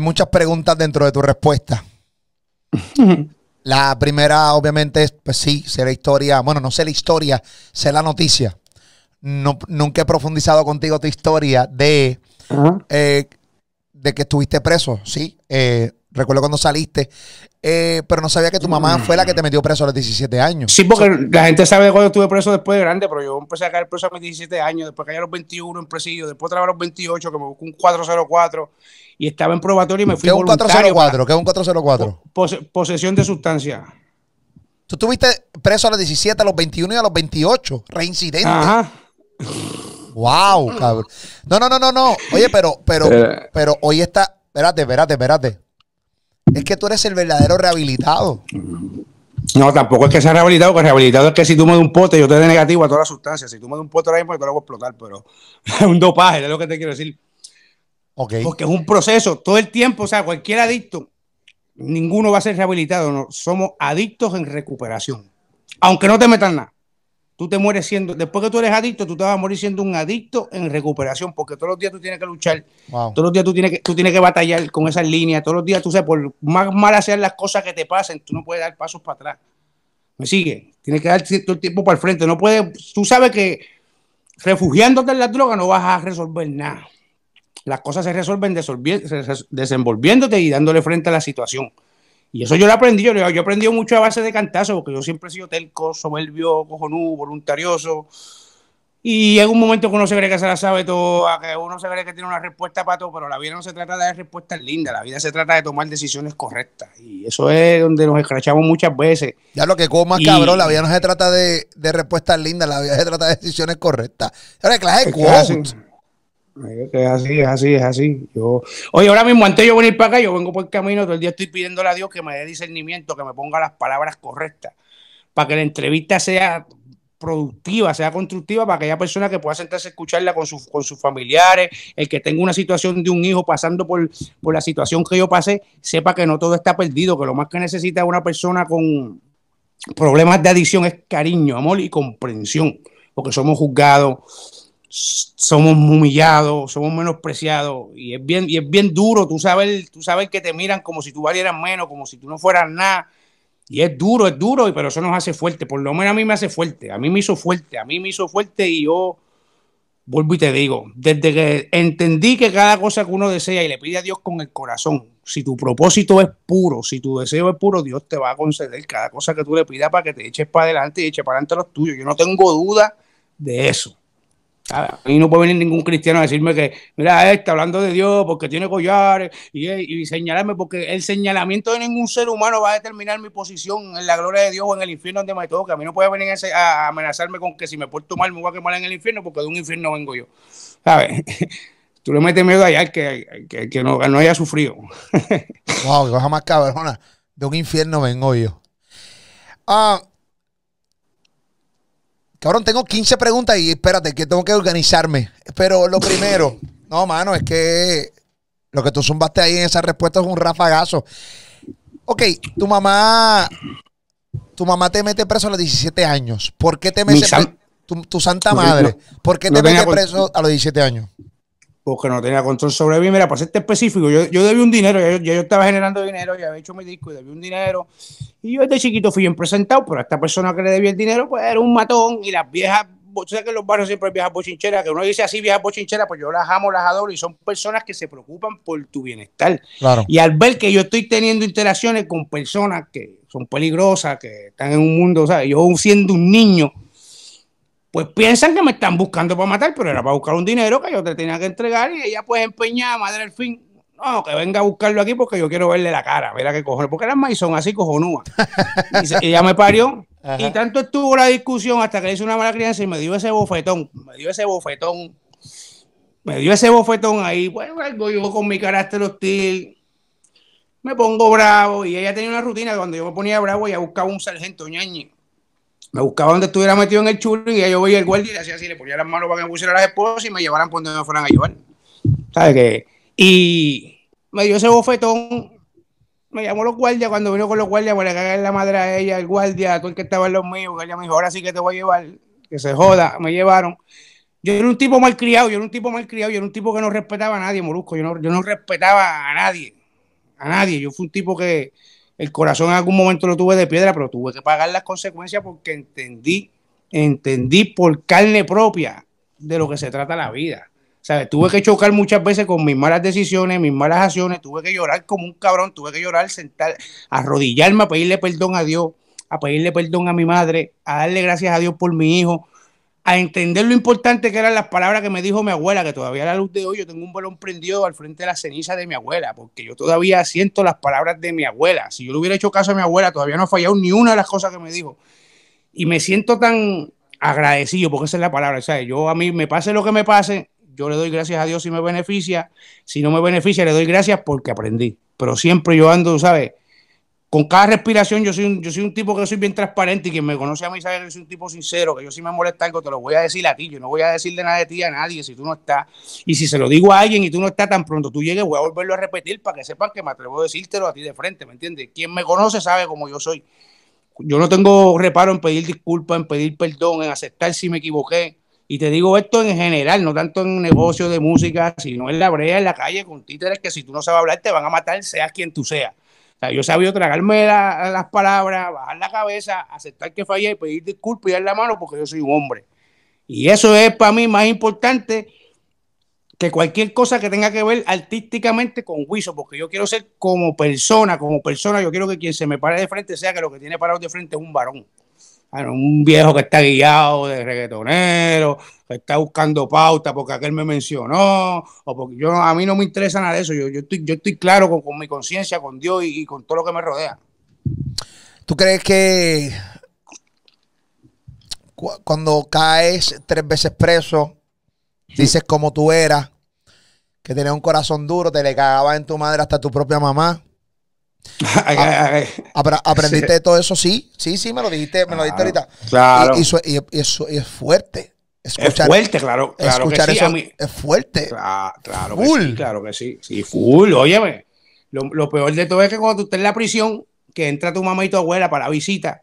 muchas preguntas dentro de tu respuesta. la primera, obviamente, es, pues sí, sé la historia. Bueno, no sé la historia, sé la noticia. No, nunca he profundizado contigo tu historia de, eh, de que estuviste preso, ¿sí? Eh, recuerdo cuando saliste, eh, pero no sabía que tu mamá fue la que te metió preso a los 17 años. Sí, porque la gente sabe cuando estuve preso después de grande, pero yo empecé a caer preso a mis 17 años, después caí a los 21 en presidio después trabajé a los 28, que me buscó un 404 y estaba en probatorio y me fui ¿Qué es un 404? ¿Qué es un 404? posesión de sustancia. Tú estuviste preso a los 17, a los 21 y a los 28, reincidente. Ajá. Wow, cabrón. No, no, no, no, no. Oye, pero, pero, eh. pero hoy está, Espérate, espérate, espérate. Es que tú eres el verdadero rehabilitado. No, tampoco es que sea rehabilitado, porque rehabilitado es que si tú me das un pote, yo te doy negativo a todas las sustancias. Si tú me das un pote ahora mismo, yo te lo voy explotar, pero es un dopaje, es lo que te quiero decir. Okay. Porque es un proceso, todo el tiempo, o sea, cualquier adicto, ninguno va a ser rehabilitado, somos adictos en recuperación, aunque no te metan nada tú te mueres siendo, después que tú eres adicto, tú te vas a morir siendo un adicto en recuperación, porque todos los días tú tienes que luchar, todos los días tú tienes, que, tú tienes que batallar con esas líneas, todos los días tú sabes, por más malas sean las cosas que te pasen, tú no puedes dar pasos para atrás. ¿Me sigue? Tienes que dar todo el tiempo para el frente, no puedes, tú sabes que refugiándote en la droga no vas a resolver nada. Las cosas se resuelven desenvolviéndote y dándole frente a la situación. Y eso yo lo aprendí, yo, yo aprendí mucho a base de cantazo, porque yo siempre he sido telco, soberbio, cojonú, voluntarioso. Y en un momento que uno se cree que se la sabe todo, que uno se cree que tiene una respuesta para todo, pero la vida no se trata de respuestas lindas, la vida se trata de tomar decisiones correctas. Y eso es donde nos escrachamos muchas veces. Ya lo que coma cabrón, la vida no se trata de, respuestas lindas, la vida se trata de decisiones correctas. Ahora, es así, es así, es así. Yo, oye, ahora mismo, antes yo venir para acá, yo vengo por el camino, todo el día estoy pidiéndole a Dios que me dé discernimiento, que me ponga las palabras correctas, para que la entrevista sea productiva, sea constructiva para que aquella persona que pueda sentarse a escucharla con, con sus familiares, el que tenga una situación de un hijo pasando por, por la situación que yo pasé, sepa que no todo está perdido, que lo más que necesita una persona con problemas de adicción es cariño, amor y comprensión, porque somos juzgados somos humillados, somos menospreciados y es bien, y es bien duro, tú sabes, tú sabes que te miran como si tú valieras menos, como si tú no fueras nada. Y es duro, es duro, pero eso nos hace fuerte. Por lo menos a mí me hace fuerte. A mí me hizo fuerte, a mí me hizo fuerte y yo vuelvo y te digo, desde que entendí que cada cosa que uno desea y le pide a Dios con el corazón, si tu propósito es puro, si tu deseo es puro, Dios te va a conceder cada cosa que tú le pidas para que te eches para adelante y eches para adelante los tuyos. Yo no tengo duda de eso mí no puede venir ningún cristiano a decirme que, mira, está hablando de Dios porque tiene collares eh, y, señalarme, porque el señalamiento de ningún ser humano va a determinar mi posición en la gloria de Dios o en el infierno donde me toca. A mí no puede venir a amenazarme con que si me porto mal me voy a quemar en el infierno porque de un infierno vengo yo. ¿Sabes? Tú le metes miedo allá que, no, haya sufrido. wow, que baja más cabrona. De un infierno vengo yo. Ah. Cabrón, tengo 15 preguntas y espérate, que tengo que organizarme. Pero lo primero, no, mano, es que lo que tú zumbaste ahí en esa respuesta es un rafagazo. Ok, tu mamá, tu mamá te mete preso a los 17 años. ¿Por qué te mete preso? Tu, santa madre. ¿Por qué te mete preso a los 17 años? porque no tenía control sobre mí. Mira, para este específico, yo, debí un dinero, yo, yo, estaba generando dinero, ya había hecho mi disco y debí un dinero. Y yo desde chiquito fui bien presentado, pero a esta persona que le debía el dinero, pues era un matón y las viejas, o sea que en los barrios siempre hay viejas bochincheras, que uno dice así viejas bochincheras, pues yo las amo, las adoro y son personas que se preocupan por tu bienestar. Y al ver que yo estoy teniendo interacciones con personas que son peligrosas, que están en un mundo, o sea, yo siendo un niño, pues piensan que me están buscando para matar, pero era para buscar un dinero que yo te tenía que entregar y ella pues empeñada, madre al fin, no, que venga a buscarlo aquí porque yo quiero verle la cara, mira qué cojones, porque eran son así cojonúa. Y ella me parió y tanto estuvo la discusión hasta que le hice una mala crianza y me dio ese bofetón, me dio ese bofetón, me dio ese bofetón ahí, bueno, pues, algo yo con mi carácter hostil. Me pongo bravo y ella tenía una rutina cuando yo me ponía bravo y buscaba un sargento ñañi me buscaba donde estuviera metido en el chulo y yo veía el guardia y le hacía así, le ponía las manos para que me pusiera las esposas y me llevaran por donde me fueran a llevar. ¿Sabes qué? Y me dio ese bofetón, me llamó los guardias, cuando vino con los guardias, para pues, le la madre a ella, el guardia, todo el que estaba en los míos, ella me dijo, ahora sí que te voy a llevar, que se joda, me llevaron. Yo era un tipo malcriado, yo era un tipo mal criado yo era un tipo que no respetaba a nadie, morusco, yo yo no respetaba a nadie, a nadie, yo fui un tipo que el corazón en algún momento lo tuve de piedra, pero tuve que pagar las consecuencias porque entendí, entendí por carne propia de lo que se trata la vida. Tuve que chocar muchas veces con mis malas decisiones, mis malas acciones, tuve que llorar como un cabrón, tuve que llorar, sentar, arrodillarme a pedirle perdón a Dios, a pedirle perdón a mi madre, a darle gracias a Dios por mi hijo, a entender lo importante que eran las palabras que me dijo mi abuela, que todavía a la luz de hoy yo tengo un balón prendido al frente de la ceniza de mi abuela, porque yo todavía siento las palabras de mi abuela. Si yo le hubiera hecho caso a mi abuela, todavía no ha fallado ni una de las cosas que me dijo. Y me siento tan agradecido, porque esa es la palabra, ¿sabes? Yo a mí me pase lo que me pase, yo le doy gracias a Dios si me beneficia, si no me beneficia, le doy gracias porque aprendí. Pero siempre yo ando, ¿sabes? con cada respiración, yo soy, un, yo soy un tipo que soy bien transparente y quien me conoce a mí sabe que soy un tipo sincero, que yo si me molesta algo te lo voy a decir a ti, yo no voy a decirle nada de ti a nadie si tú no estás. Y si se lo digo a alguien y tú no estás tan pronto, tú llegues, voy a volverlo a repetir para que sepan que me atrevo a decírtelo a ti de frente, ¿me entiendes? Quien me conoce sabe cómo yo soy. Yo no tengo reparo en pedir disculpas, en pedir perdón, en aceptar si me equivoqué. Y te digo esto en general, no tanto en negocios de música, sino en la brea, en la calle, con títeres que si tú no sabes hablar te van a matar, seas quien tú seas sea, yo sabía tragarme las palabras, bajar la cabeza, aceptar que fallé, pedir disculpas y dar la mano porque yo soy un hombre. Y eso es para mí más importante que cualquier cosa que tenga que ver artísticamente con juicio, porque yo quiero ser como persona, como persona, yo quiero que quien se me pare de frente sea que lo que tiene parado de frente es un varón. Ah, un viejo que está guiado de reggaetonero, que está buscando pauta porque aquel me mencionó, o porque yo a mí no me interesa nada de eso, yo, yo, estoy, yo estoy claro con, mi conciencia, con Dios y, con todo lo que me rodea. ¿Tú crees que cuando caes tres veces preso, dices como tú eras, que tenías un corazón duro, te le cagabas en tu madre hasta tu propia mamá? aprendiste de todo eso, sí, sí, sí, me lo dijiste, me lo dijiste ahorita. Y, eso es fuerte. es fuerte, claro, es fuerte. Claro, que sí, claro que sí. full, óyeme. Lo, peor de todo es que cuando tú estás en la prisión, que entra tu mamá y tu abuela para la visita,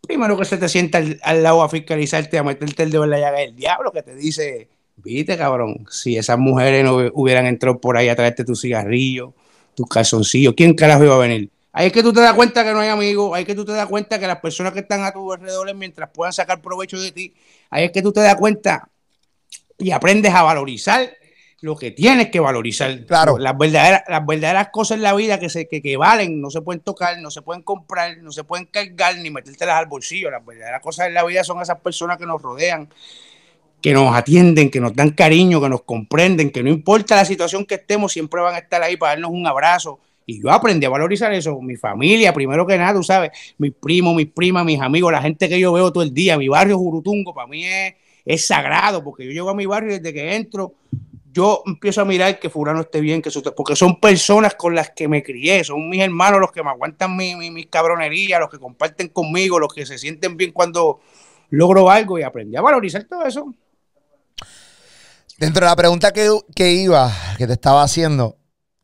primero que se te sienta al, lado a fiscalizarte, a meterte el dedo en la llaga del diablo, que te dice, viste, cabrón, si esas mujeres no hubieran entrado por ahí a traerte tu cigarrillo, tus calzoncillos. ¿Quién carajo iba a venir? Ahí es que tú te das cuenta que no hay amigos, ahí es que tú te das cuenta que las personas que están a tu alrededor mientras puedan sacar provecho de ti, ahí es que tú te das cuenta y aprendes a valorizar lo que tienes que valorizar. Claro. Las verdaderas, las verdaderas cosas en la vida que, se, que, que valen, no se pueden tocar, no se pueden comprar, no se pueden cargar ni metértelas al bolsillo. Las verdaderas cosas en la vida son esas personas que nos rodean que nos atienden, que nos dan cariño, que nos comprenden, que no importa la situación que estemos, siempre van a estar ahí para darnos un abrazo. Y yo aprendí a valorizar eso, mi familia, primero que nada, tú sabes, mis primos, mis primas, mis amigos, la gente que yo veo todo el día, mi barrio Jurutungo, para mí es, sagrado, porque yo llego a mi barrio y desde que entro, yo empiezo a mirar que fulano esté bien, que porque son personas con las que me crié, son mis hermanos los que me aguantan mi, mi, mis cabronerías, los que comparten conmigo, los que se sienten bien cuando logro algo y aprendí a valorizar todo eso. Dentro de la pregunta que, iba, que te estaba haciendo,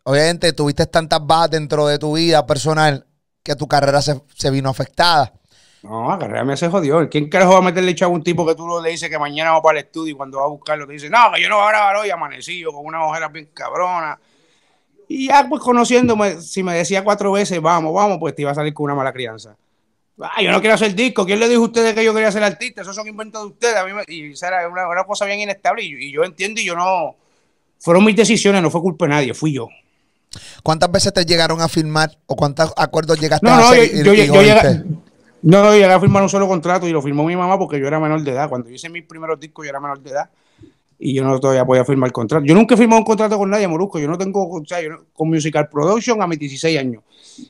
obviamente tuviste tantas bajas dentro de tu vida personal que tu carrera se, vino afectada. No, la carrera me hace jodido. ¿Quién carajo va a meterle chavo a un tipo que tú le dices que mañana va para el estudio y cuando va a buscarlo te dice, no, que yo no voy a grabar hoy, amanecido, con una ojera bien cabrona? Y ya pues conociéndome, si me decía cuatro veces, vamos, vamos, pues te iba a salir con una mala crianza. Ah, yo no quiero hacer disco. ¿Quién le dijo a ustedes que yo quería ser artista? Esos son inventos de ustedes. Y era una, cosa bien inestable. Y, yo entiendo y yo no. Fueron mis decisiones, no fue culpa de nadie, fui yo. ¿Cuántas veces te llegaron a firmar o cuántos acuerdos llegaste no, a no, hacer? Yo, yo llegué, no, llegué a firmar un solo contrato y lo firmó mi mamá porque yo era menor de edad. Cuando hice mis primeros discos yo era menor de edad y yo no todavía podía firmar contrato. Yo nunca he firmado un contrato con nadie, morusco Yo no tengo, o con Musical Production a mis 16 años.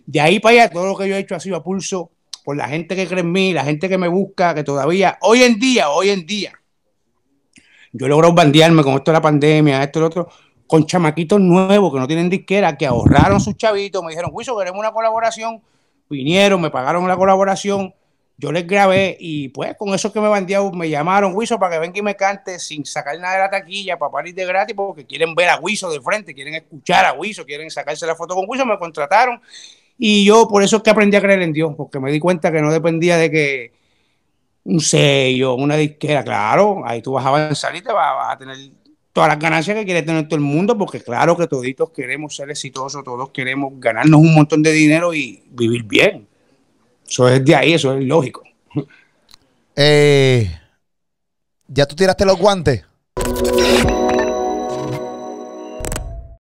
De ahí para allá todo lo que yo he hecho ha sido a pulso por la gente que cree en mí, la gente que me busca, que todavía, hoy en día, hoy en día, yo logro bandearme con esto de la pandemia, esto y lo otro, con chamaquitos nuevos que no tienen disquera, que ahorraron sus chavitos, me dijeron, Wiso, queremos una colaboración, vinieron, me pagaron la colaboración, yo les grabé y pues con eso que me bandearon, me llamaron, Wiso, para que venga y me cante sin sacar nada de la taquilla, para parir de gratis, porque quieren ver a Wiso de frente, quieren escuchar a Wiso, quieren sacarse la foto con Wiso, me contrataron y yo por eso es que aprendí a creer en Dios, porque me di cuenta que no dependía de que un sello, una disquera, claro, ahí tú vas a avanzar y te vas, a tener todas las ganancias que quiere tener todo el mundo, porque claro que todos queremos ser exitosos, todos queremos ganarnos un montón de dinero y vivir bien. Eso es de ahí, eso es lógico. Eh, ¿Ya tú tiraste los guantes?